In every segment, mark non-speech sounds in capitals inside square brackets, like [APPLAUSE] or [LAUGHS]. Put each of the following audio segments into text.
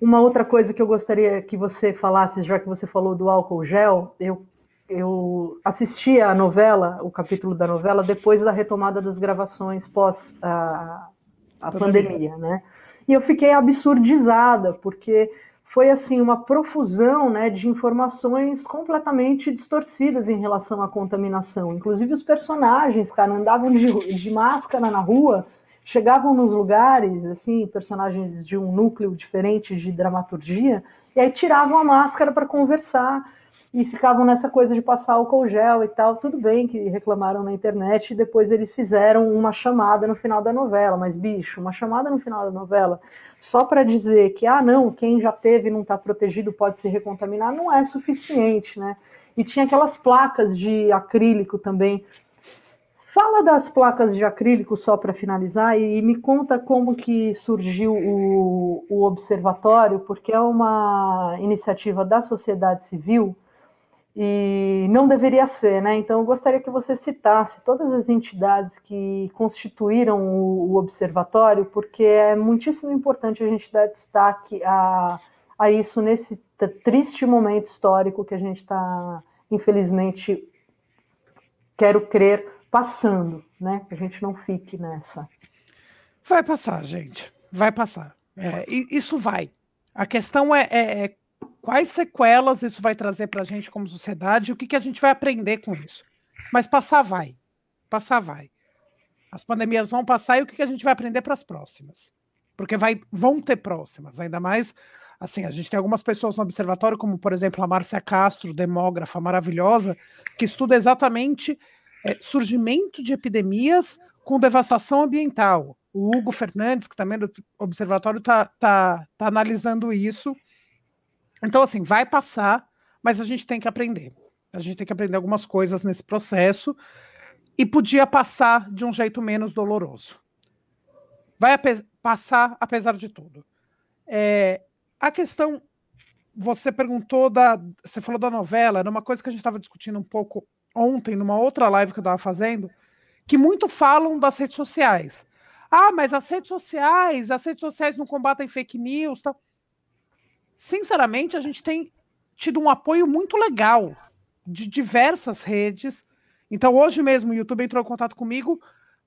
Uma outra coisa que eu gostaria que você falasse, já que você falou do álcool gel, eu, eu assisti a novela, o capítulo da novela, depois da retomada das gravações pós a, a pandemia, né? E eu fiquei absurdizada, porque foi assim uma profusão né, de informações completamente distorcidas em relação à contaminação. Inclusive os personagens, cara, andavam de, de máscara na rua chegavam nos lugares, assim, personagens de um núcleo diferente de dramaturgia, e aí tiravam a máscara para conversar e ficavam nessa coisa de passar álcool gel e tal. Tudo bem que reclamaram na internet e depois eles fizeram uma chamada no final da novela, mas bicho, uma chamada no final da novela só para dizer que ah, não, quem já teve não está protegido pode se recontaminar não é suficiente, né? E tinha aquelas placas de acrílico também Fala das placas de acrílico só para finalizar e me conta como que surgiu o, o, observatório, porque é uma iniciativa da sociedade civil e não deveria ser, né? Então eu gostaria que você citasse todas as entidades que constituíram o, o observatório, porque é muitíssimo importante a gente dar destaque a, a isso nesse triste momento histórico que a gente está, infelizmente, quero crer passando, né? Que a gente não fique nessa. Vai passar, gente. Vai passar. É, isso vai. A questão é, é, é, quais sequelas isso vai trazer para a gente como sociedade e o que, que a gente vai aprender com isso. Mas passar vai. Passar vai. As pandemias vão passar e o que, que a gente vai aprender para as próximas? Porque vai, vão ter próximas, ainda mais. Assim, a gente tem algumas pessoas no observatório, como por exemplo a Márcia Castro, demógrafa maravilhosa, que estuda exatamente é, surgimento de epidemias com devastação ambiental. O Hugo Fernandes, que também é do observatório, está tá, tá analisando isso. Então, assim, vai passar, mas a gente tem que aprender. A gente tem que aprender algumas coisas nesse processo e podia passar de um jeito menos doloroso. Vai ape passar apesar de tudo. É, a questão, você perguntou da, você falou da novela, era uma coisa que a gente estava discutindo um pouco ontem, numa outra live que eu estava fazendo, que muito falam das redes sociais. Ah, mas as redes sociais, as redes sociais não combatem fake news. tá Sinceramente, a gente tem tido um apoio muito legal de diversas redes. Então, hoje mesmo, o YouTube entrou em contato comigo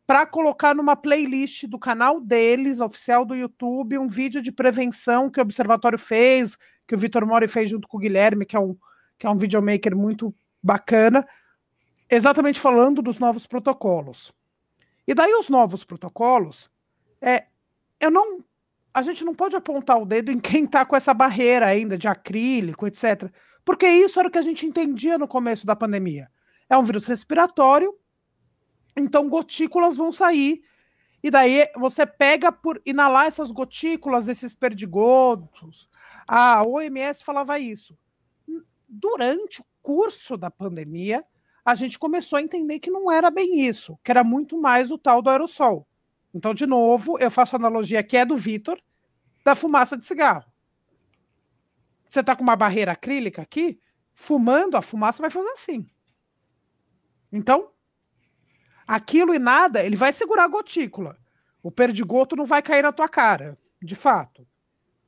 para colocar numa playlist do canal deles, oficial do YouTube, um vídeo de prevenção que o Observatório fez, que o Vitor Mori fez junto com o Guilherme, que é um, que é um videomaker muito bacana, exatamente falando dos novos protocolos. E daí os novos protocolos, é, eu não, a gente não pode apontar o dedo em quem está com essa barreira ainda de acrílico, etc. Porque isso era o que a gente entendia no começo da pandemia. É um vírus respiratório, então gotículas vão sair e daí você pega por inalar essas gotículas, esses perdigotos. A OMS falava isso. Durante o curso da pandemia, a gente começou a entender que não era bem isso, que era muito mais o tal do aerossol. Então, de novo, eu faço a analogia que é do Vitor, da fumaça de cigarro. Você está com uma barreira acrílica aqui, fumando, a fumaça vai fazer assim. Então, aquilo e nada, ele vai segurar a gotícula. O perdigoto não vai cair na tua cara, de fato.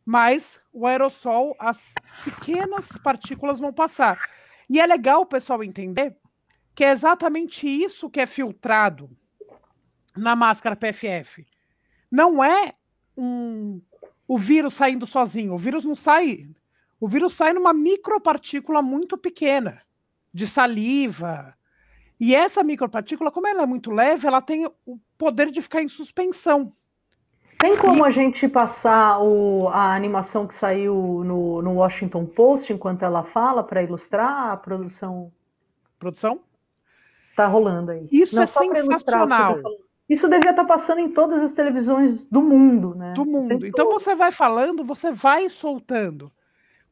Mas o aerossol, as pequenas partículas vão passar. E é legal o pessoal entender que é exatamente isso que é filtrado na máscara PFF. Não é um, o vírus saindo sozinho. O vírus não sai. O vírus sai numa micropartícula muito pequena de saliva. E essa micropartícula, como ela é muito leve, ela tem o poder de ficar em suspensão. Tem como e... a gente passar o, a animação que saiu no, no Washington Post enquanto ela fala para ilustrar a produção? Produção? tá rolando aí. Isso Não é sensacional. Isso devia estar tá passando em todas as televisões do mundo, né? Do mundo. Então você vai falando, você vai soltando.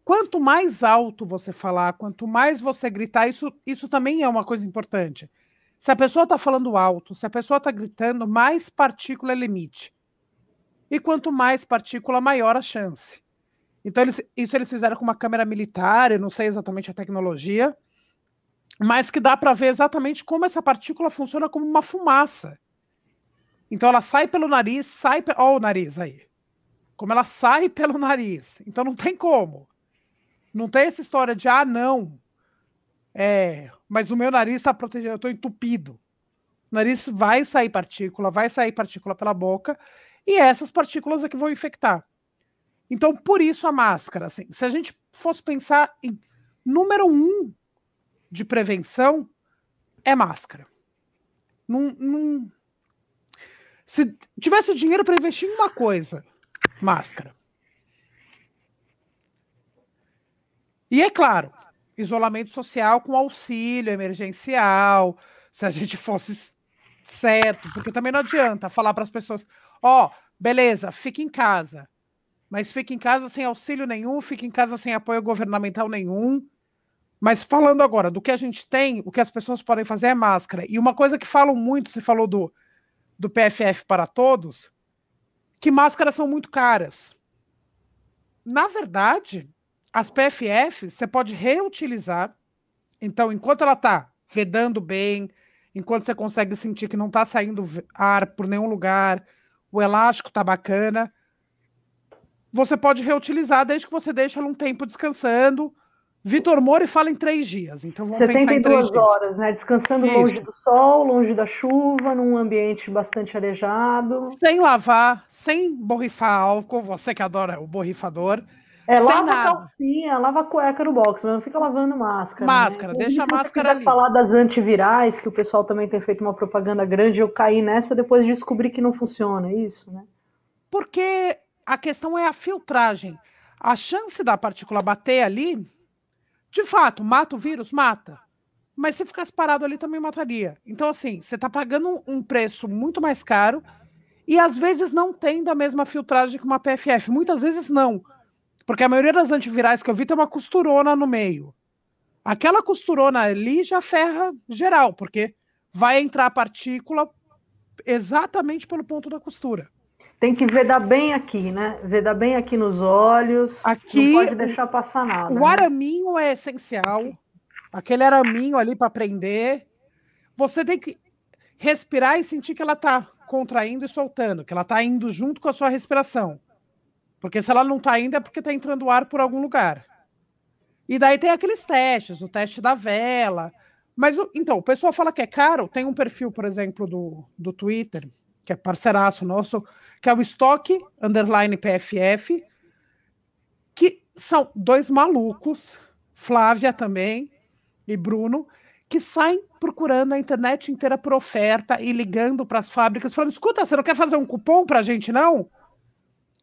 Quanto mais alto você falar, quanto mais você gritar, isso, isso também é uma coisa importante. Se a pessoa está falando alto, se a pessoa está gritando, mais partícula é limite. E quanto mais partícula, maior a chance. Então, eles, isso eles fizeram com uma câmera militar, eu não sei exatamente a tecnologia, mas que dá para ver exatamente como essa partícula funciona como uma fumaça. Então ela sai pelo nariz, sai. Pe... Olha o nariz aí. Como ela sai [LAUGHS] pelo nariz. Então não tem como. Não tem essa história de, ah, não. É, mas o meu nariz está protegido, eu estou entupido. O nariz vai sair partícula, vai sair partícula pela boca, e essas partículas é que vão infectar. Então, por isso a máscara. Assim, se a gente fosse pensar em número um de prevenção é máscara. Num, num... Se tivesse dinheiro para investir em uma coisa, máscara. E é claro, isolamento social com auxílio emergencial, se a gente fosse certo, porque também não adianta falar para as pessoas, ó, oh, beleza, fique em casa, mas fique em casa sem auxílio nenhum, fique em casa sem apoio governamental nenhum, mas falando agora do que a gente tem, o que as pessoas podem fazer é máscara. E uma coisa que falam muito, você falou do, do PFF para todos, que máscaras são muito caras. Na verdade, as PFFs você pode reutilizar. Então, enquanto ela está vedando bem, enquanto você consegue sentir que não está saindo ar por nenhum lugar, o elástico está bacana, você pode reutilizar desde que você deixe ela um tempo descansando Vitor Mori fala em três dias, então vamos 72 pensar em três horas, dias. né? Descansando Isso. longe do sol, longe da chuva, num ambiente bastante arejado. Sem lavar, sem borrifar álcool, você que adora o borrifador. É, lava nada. calcinha, lava cueca no box, mas não fica lavando máscara. Né? Máscara, né? deixa a máscara ali. falar das antivirais, que o pessoal também tem feito uma propaganda grande, eu caí nessa depois de descobrir que não funciona, é isso, né? Porque a questão é a filtragem. A chance da partícula bater ali de fato, mata o vírus? Mata. Mas se ficasse parado ali também mataria. Então, assim, você está pagando um preço muito mais caro e às vezes não tem da mesma filtragem que uma PFF. Muitas vezes não. Porque a maioria das antivirais que eu vi tem uma costurona no meio. Aquela costurona ali já ferra geral, porque vai entrar a partícula exatamente pelo ponto da costura tem que vedar bem aqui, né? Vedar bem aqui nos olhos. Aqui, não pode deixar passar nada. O né? araminho é essencial. Aquele araminho ali para prender. Você tem que respirar e sentir que ela está contraindo e soltando, que ela está indo junto com a sua respiração. Porque se ela não está indo é porque está entrando ar por algum lugar. E daí tem aqueles testes, o teste da vela. Mas, então, o pessoal fala que é caro. Tem um perfil, por exemplo, do, do Twitter, que é parceiraço nosso, que é o Stock Underline PFF, que são dois malucos, Flávia também e Bruno, que saem procurando a internet inteira por oferta e ligando para as fábricas, falando: escuta, você não quer fazer um cupom para a gente, não?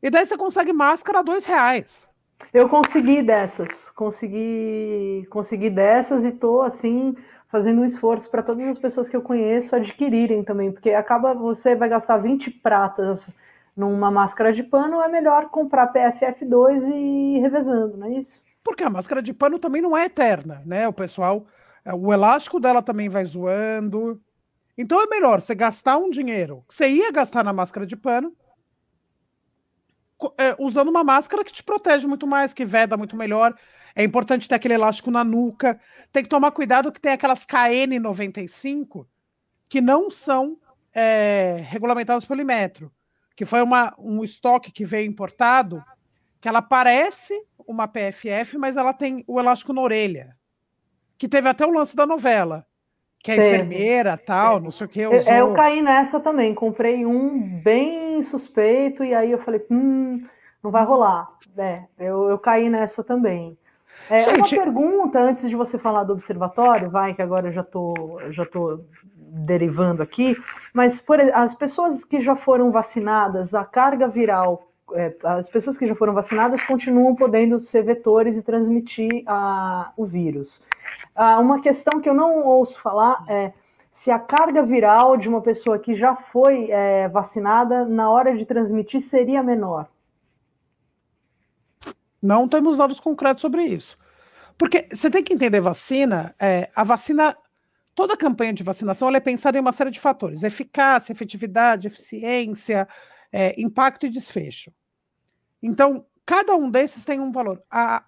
E daí você consegue máscara a dois reais. Eu consegui dessas, consegui, consegui dessas e tô assim fazendo um esforço para todas as pessoas que eu conheço adquirirem também, porque acaba você vai gastar 20 pratas numa máscara de pano, é melhor comprar PFF2 e ir revezando, não é isso? Porque a máscara de pano também não é eterna, né? O pessoal, é, o elástico dela também vai zoando. Então é melhor você gastar um dinheiro que você ia gastar na máscara de pano, é, usando uma máscara que te protege muito mais, que veda muito melhor. É importante ter aquele elástico na nuca. Tem que tomar cuidado que tem aquelas KN95 que não são é, regulamentadas pelo Imetro, que foi uma, um estoque que veio importado, que ela parece uma PFF, mas ela tem o elástico na orelha, que teve até o lance da novela, que é enfermeira, tal, não sei o que. É, é, usou. Eu, eu caí nessa também, comprei um bem suspeito e aí eu falei, hum, não vai rolar. É, eu, eu caí nessa também. É, Gente... Uma pergunta antes de você falar do observatório, vai, que agora eu já tô, já tô derivando aqui, mas por, as pessoas que já foram vacinadas, a carga viral, é, as pessoas que já foram vacinadas continuam podendo ser vetores e transmitir a, o vírus. Ah, uma questão que eu não ouço falar é se a carga viral de uma pessoa que já foi é, vacinada na hora de transmitir seria menor. Não temos dados concretos sobre isso. Porque você tem que entender vacina, é, a vacina, toda a campanha de vacinação ela é pensada em uma série de fatores: eficácia, efetividade, eficiência, é, impacto e desfecho. Então, cada um desses tem um valor. A,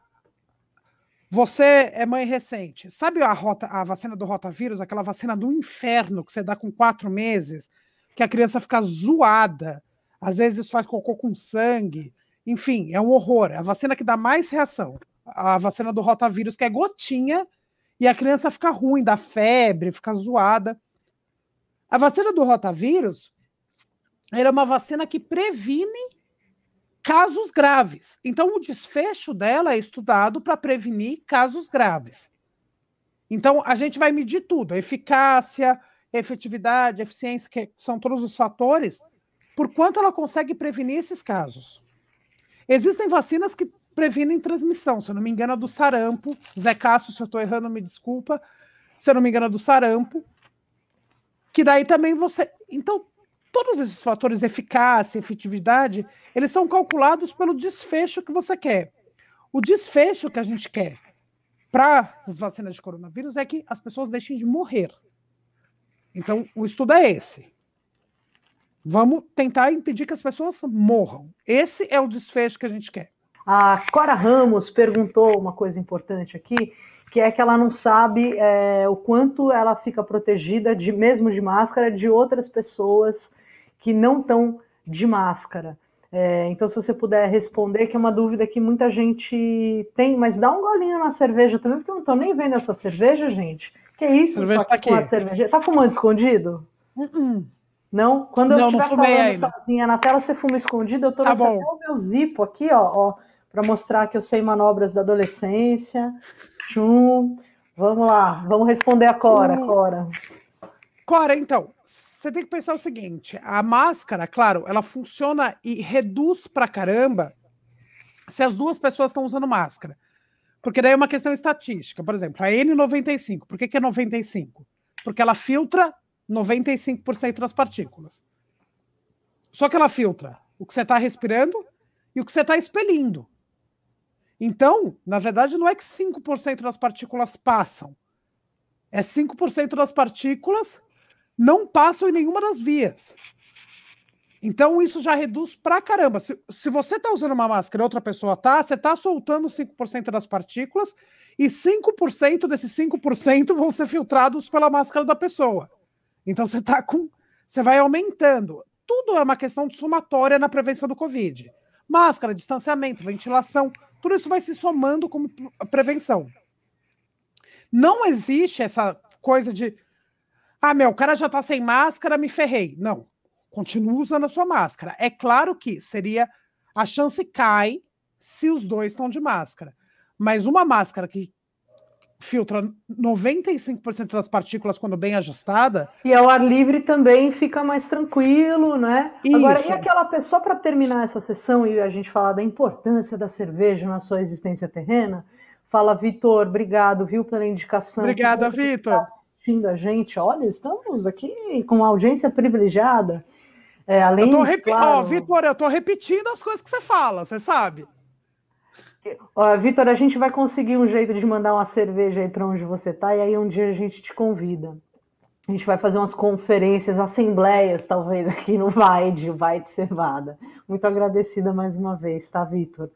você é mãe recente, sabe a, rota, a vacina do rotavírus, aquela vacina do inferno que você dá com quatro meses, que a criança fica zoada, às vezes faz cocô com sangue, enfim, é um horror. É a vacina que dá mais reação. A vacina do rotavírus, que é gotinha, e a criança fica ruim, dá febre, fica zoada. A vacina do rotavírus, ela é uma vacina que previne casos graves. Então, o desfecho dela é estudado para prevenir casos graves. Então, a gente vai medir tudo: eficácia, efetividade, eficiência, que são todos os fatores, por quanto ela consegue prevenir esses casos. Existem vacinas que previnem transmissão, se eu não me engano, a do sarampo. Zé Cássio, se eu estou errando, me desculpa. Se eu não me engano, a do sarampo. Que daí também você. Então, todos esses fatores, eficácia, efetividade, eles são calculados pelo desfecho que você quer. O desfecho que a gente quer para as vacinas de coronavírus é que as pessoas deixem de morrer. Então, o estudo é esse. Vamos tentar impedir que as pessoas morram. Esse é o desfecho que a gente quer. A Cora Ramos perguntou uma coisa importante aqui, que é que ela não sabe é, o quanto ela fica protegida, de mesmo de máscara, de outras pessoas que não estão de máscara. É, então, se você puder responder, que é uma dúvida que muita gente tem, mas dá um golinho na cerveja também, porque eu não estou nem vendo a sua cerveja, gente. Que é isso? Cerveja tá, tá aqui. tá fumando escondido? Uh -uh. Não? Quando eu não, estiver falando ainda. sozinha na tela, você fuma escondido, eu tô tá bom. até o meu zipo aqui, ó, ó para mostrar que eu sei manobras da adolescência. Tchum. Vamos lá, vamos responder a Cora, uh, Cora. Cora, então, você tem que pensar o seguinte: a máscara, claro, ela funciona e reduz pra caramba se as duas pessoas estão usando máscara. Porque daí é uma questão estatística. Por exemplo, a N95. Por que, que é 95? Porque ela filtra 95% das partículas. Só que ela filtra o que você está respirando e o que você está expelindo. Então, na verdade, não é que 5% das partículas passam. É 5% das partículas não passam em nenhuma das vias. Então, isso já reduz pra caramba. Se, se você está usando uma máscara e outra pessoa está, você está soltando 5% das partículas e 5% desses 5% vão ser filtrados pela máscara da pessoa. Então você tá com. Você vai aumentando. Tudo é uma questão de somatória na prevenção do Covid. Máscara, distanciamento, ventilação, tudo isso vai se somando como prevenção. Não existe essa coisa de. Ah, meu, o cara já tá sem máscara, me ferrei. Não. Continua usando a sua máscara. É claro que seria. A chance cai se os dois estão de máscara. Mas uma máscara que filtra 95% das partículas quando bem ajustada. E ao ar livre também fica mais tranquilo, né? Isso. Agora, e aquela pessoa, para terminar essa sessão e a gente falar da importância da cerveja na sua existência terrena, fala, Vitor, obrigado, viu, pela indicação. Obrigada, Vitor. assistindo a gente, olha, estamos aqui com uma audiência privilegiada. É, além, eu tô claro... oh, Vitor, eu tô repetindo as coisas que você fala, você sabe. Vitor, a gente vai conseguir um jeito de mandar uma cerveja aí para onde você tá, e aí um dia a gente te convida. A gente vai fazer umas conferências, assembleias, talvez, [LAUGHS] aqui no VAID, o VAID Cevada. Muito agradecida mais uma vez, tá, Vitor?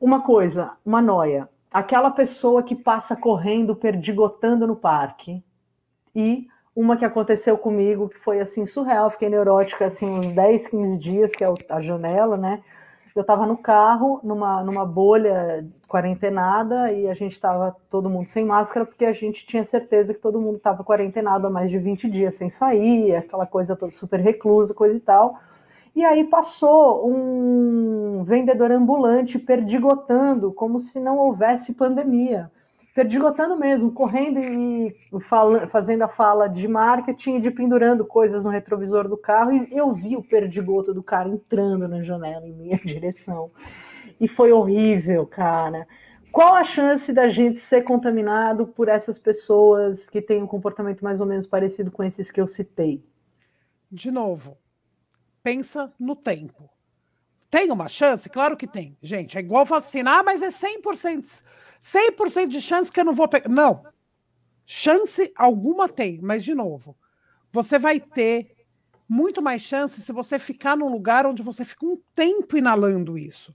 Uma coisa, uma noia. Aquela pessoa que passa correndo, perdigotando no parque, e uma que aconteceu comigo, que foi assim, surreal, fiquei neurótica assim uns 10, 15 dias, que é a janela, né? Eu estava no carro, numa, numa bolha quarentenada, e a gente estava todo mundo sem máscara, porque a gente tinha certeza que todo mundo estava quarentenado há mais de 20 dias sem sair, aquela coisa toda super reclusa, coisa e tal. E aí passou um vendedor ambulante perdigotando, como se não houvesse pandemia perdigotando tá mesmo, correndo e fazendo a fala de marketing e de pendurando coisas no retrovisor do carro. E eu vi o perdigoto do cara entrando na janela em minha [LAUGHS] direção. E foi horrível, cara. Qual a chance da gente ser contaminado por essas pessoas que têm um comportamento mais ou menos parecido com esses que eu citei? De novo, pensa no tempo. Tem uma chance? Claro que tem. Gente, é igual vacinar, mas é 100% 100% de chance que eu não vou pegar. Não. Chance alguma tem, mas de novo, você vai ter muito mais chance se você ficar num lugar onde você fica um tempo inalando isso.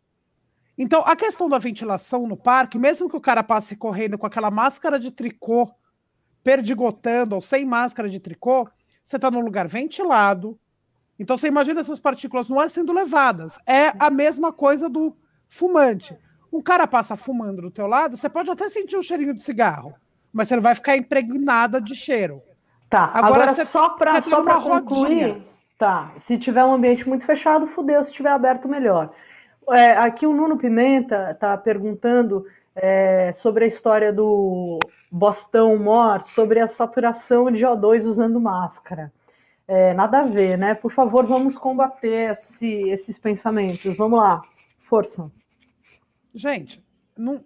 Então, a questão da ventilação no parque, mesmo que o cara passe correndo com aquela máscara de tricô, perdigotando ou sem máscara de tricô, você está num lugar ventilado. Então, você imagina essas partículas no ar sendo levadas. É a mesma coisa do fumante um cara passa fumando do teu lado, você pode até sentir um cheirinho de cigarro, mas você não vai ficar impregnada de cheiro. Tá, agora, agora cê, só para só para concluir, rodinha. tá, se tiver um ambiente muito fechado, fudeu, se tiver aberto, melhor. É, aqui o Nuno Pimenta tá perguntando é, sobre a história do Bostão Mor, sobre a saturação de O2 usando máscara. É, nada a ver, né? Por favor, vamos combater esse, esses pensamentos. Vamos lá, força. Gente, não...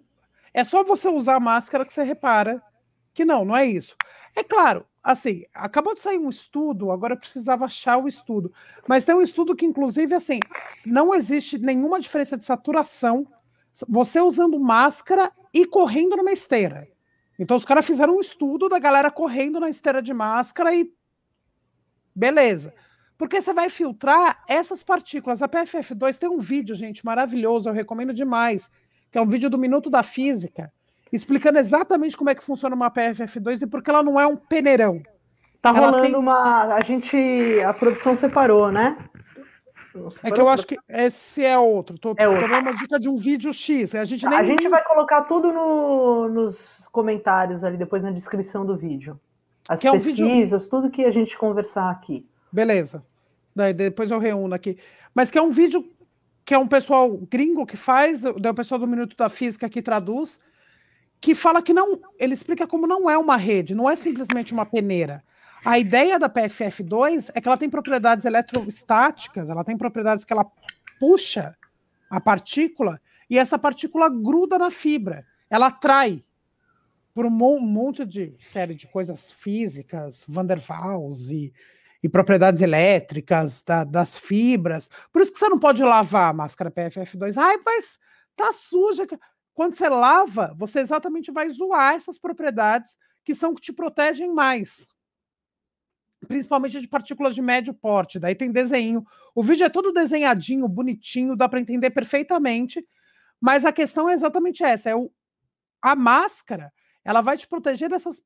é só você usar a máscara que você repara que não, não é isso. É claro, assim, acabou de sair um estudo, agora precisava achar o estudo, mas tem um estudo que, inclusive, assim, não existe nenhuma diferença de saturação você usando máscara e correndo numa esteira. Então, os caras fizeram um estudo da galera correndo na esteira de máscara e. Beleza. Porque você vai filtrar essas partículas. A PFF2 tem um vídeo, gente, maravilhoso, eu recomendo demais, que é um vídeo do Minuto da Física, explicando exatamente como é que funciona uma PFF2 e porque ela não é um peneirão. Tá ela rolando tem... uma. A gente. A produção separou, né? É que eu acho que esse é outro. Tô, é outro. uma dica de um vídeo X. A gente, nem... a gente vai colocar tudo no, nos comentários ali, depois na descrição do vídeo. As que pesquisas, é um vídeo... tudo que a gente conversar aqui. Beleza. Daí depois eu reúno aqui. Mas que é um vídeo que é um pessoal gringo que faz, o pessoal do Minuto da Física que traduz, que fala que não. Ele explica como não é uma rede, não é simplesmente uma peneira. A ideia da PFF2 é que ela tem propriedades eletrostáticas, ela tem propriedades que ela puxa a partícula e essa partícula gruda na fibra, ela atrai por um monte de série de coisas físicas, Van der Waals e e propriedades elétricas da, das fibras. Por isso que você não pode lavar a máscara PFF2. Ai, mas tá suja. Quando você lava, você exatamente vai zoar essas propriedades que são que te protegem mais. Principalmente de partículas de médio porte. Daí tem desenho. O vídeo é todo desenhadinho, bonitinho, dá para entender perfeitamente. Mas a questão é exatamente essa: é o, a máscara ela vai te proteger dessas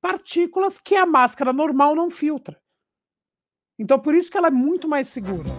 partículas que a máscara normal não filtra. Então, por isso que ela é muito mais segura.